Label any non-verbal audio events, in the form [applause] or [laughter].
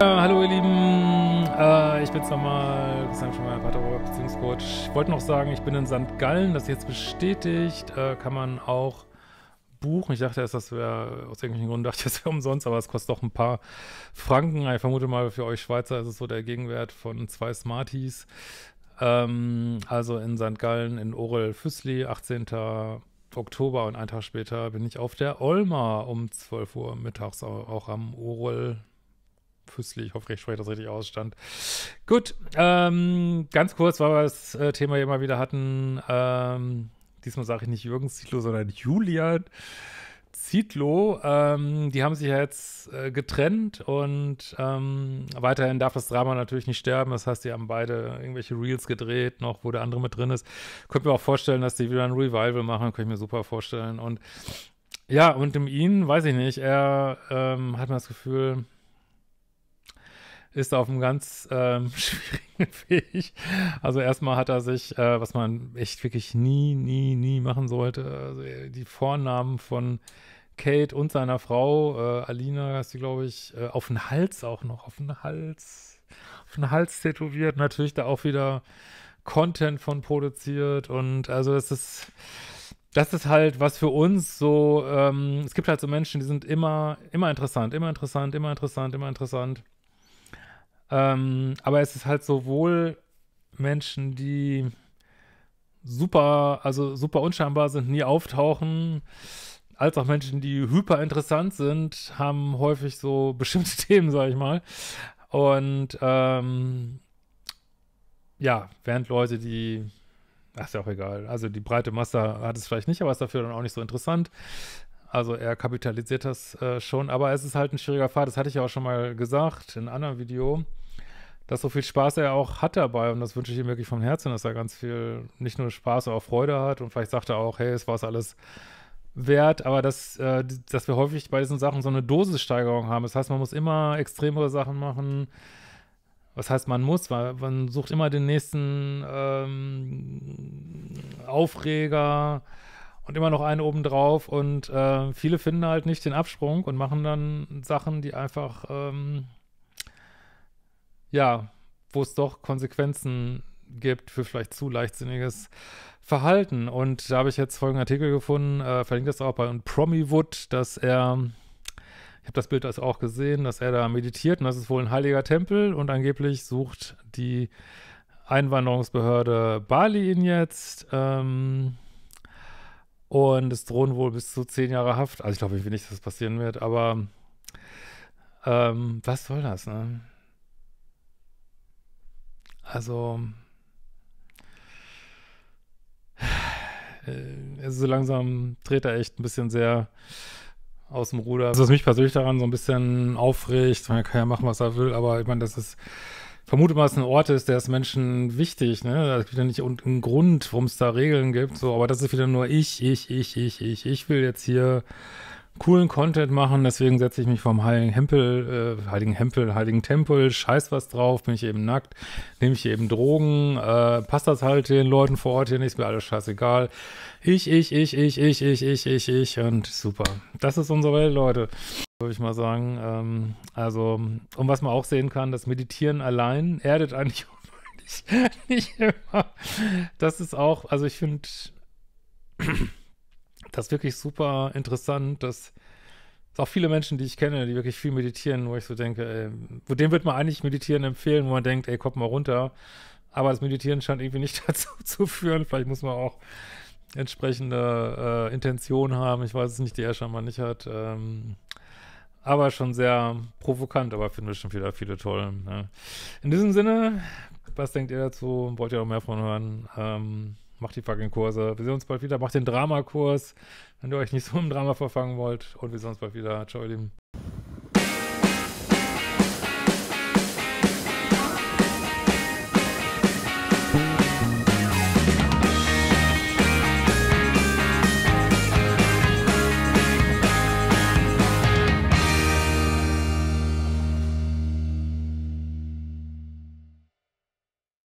Äh, hallo ihr Lieben, äh, ich bin's nochmal, Christian schon mal Paterrohr, Beziehungscoach. Ich wollte noch sagen, ich bin in St. Gallen, das ist jetzt bestätigt, äh, kann man auch buchen. Ich dachte erst, das wäre, aus irgendwelchen Gründen dachte ich, das wäre umsonst, aber es kostet doch ein paar Franken. Ich vermute mal, für euch Schweizer ist es so der Gegenwert von zwei Smarties. Ähm, also in St. Gallen, in Orel Füssli, 18. Oktober und einen Tag später bin ich auf der Olma um 12 Uhr mittags auch, auch am Orel Püssli, ich hoffe, ich spreche das richtig aus, stand. Gut, ähm, ganz kurz, weil wir das äh, Thema hier mal wieder hatten. Ähm, diesmal sage ich nicht Jürgen Zitlo, sondern Julian Zitlo. Ähm, die haben sich ja jetzt äh, getrennt und ähm, weiterhin darf das Drama natürlich nicht sterben. Das heißt, die haben beide irgendwelche Reels gedreht, noch wo der andere mit drin ist. Könnte mir auch vorstellen, dass die wieder ein Revival machen, könnte ich mir super vorstellen. Und ja, und um ihn, weiß ich nicht, er ähm, hat mir das Gefühl, ist auf einem ganz ähm, [laughs] schwierigen Weg. Also erstmal hat er sich, äh, was man echt wirklich nie, nie, nie machen sollte, also die Vornamen von Kate und seiner Frau, äh, Alina ist sie, glaube ich, äh, auf den Hals auch noch, auf den Hals, auf den Hals tätowiert, natürlich da auch wieder Content von produziert und also das ist das ist halt was für uns so, ähm, es gibt halt so Menschen, die sind immer, immer interessant, immer interessant, immer interessant, immer interessant. Ähm, aber es ist halt sowohl Menschen, die super, also super unscheinbar sind, nie auftauchen, als auch Menschen, die hyper interessant sind, haben häufig so [laughs] bestimmte Themen, sag ich mal. Und ähm, ja, während Leute, die, ach, ist ja auch egal, also die breite Masse hat es vielleicht nicht, aber ist dafür dann auch nicht so interessant. Also er kapitalisiert das äh, schon, aber es ist halt ein schwieriger Pfad, das hatte ich ja auch schon mal gesagt in einem anderen Video dass so viel Spaß er auch hat dabei und das wünsche ich ihm wirklich vom Herzen, dass er ganz viel, nicht nur Spaß, sondern auch Freude hat und vielleicht sagt er auch, hey, es war es alles wert, aber dass, äh, dass wir häufig bei diesen Sachen so eine Dosissteigerung haben. Das heißt, man muss immer extremere Sachen machen. Was heißt, man muss? Weil man sucht immer den nächsten ähm, Aufreger und immer noch einen obendrauf und äh, viele finden halt nicht den Absprung und machen dann Sachen, die einfach ähm, ja, wo es doch Konsequenzen gibt für vielleicht zu leichtsinniges Verhalten. Und da habe ich jetzt folgenden Artikel gefunden, äh, verlinkt das auch bei und Promiwood, dass er, ich habe das Bild also auch gesehen, dass er da meditiert und das ist wohl ein heiliger Tempel und angeblich sucht die Einwanderungsbehörde Bali ihn jetzt. Ähm, und es drohen wohl bis zu zehn Jahre Haft. Also ich glaube ich will nicht, dass das passieren wird, aber ähm, was soll das, ne? Also, äh, also so langsam dreht er echt ein bisschen sehr aus dem Ruder. Also was mich persönlich daran so ein bisschen aufregt, man kann ja machen, was er will, aber ich meine, das ist, ich vermute mal, es ein Ort ist, der ist Menschen wichtig, ne? Also es gibt ja nicht einen Grund, warum es da Regeln gibt, so, aber das ist wieder nur ich, ich, ich, ich, ich, ich will jetzt hier coolen Content machen, deswegen setze ich mich vom Heiligen Hempel, äh, Heiligen Hempel, Heiligen Tempel, scheiß was drauf, bin ich eben nackt, nehme ich eben Drogen, äh, passt das halt den Leuten vor Ort hier nicht, mir alles scheißegal. Ich, ich, ich, ich, ich, ich, ich, ich, ich und super. Das ist unsere Welt, Leute, würde ich mal sagen. Ähm, also, und was man auch sehen kann, das Meditieren allein erdet eigentlich [laughs] nicht immer. Das ist auch, also ich finde, das ist wirklich super interessant, dass es auch viele Menschen, die ich kenne, die wirklich viel meditieren, wo ich so denke, ey, wo dem wird man eigentlich meditieren empfehlen, wo man denkt, ey, kommt mal runter. Aber das Meditieren scheint irgendwie nicht [laughs] dazu zu führen. Vielleicht muss man auch entsprechende äh, Intention haben. Ich weiß es nicht, die er scheinbar nicht hat. Ähm, aber schon sehr provokant, aber finde ich schon wieder viele toll. Ne? In diesem Sinne, was denkt ihr dazu? Wollt ihr auch mehr von hören? Ähm, Macht die fucking Kurse. Wir sehen uns bald wieder. Macht den Dramakurs, wenn ihr euch nicht so im Drama verfangen wollt. Und wir sehen uns bald wieder. Ciao, ihr Lieben.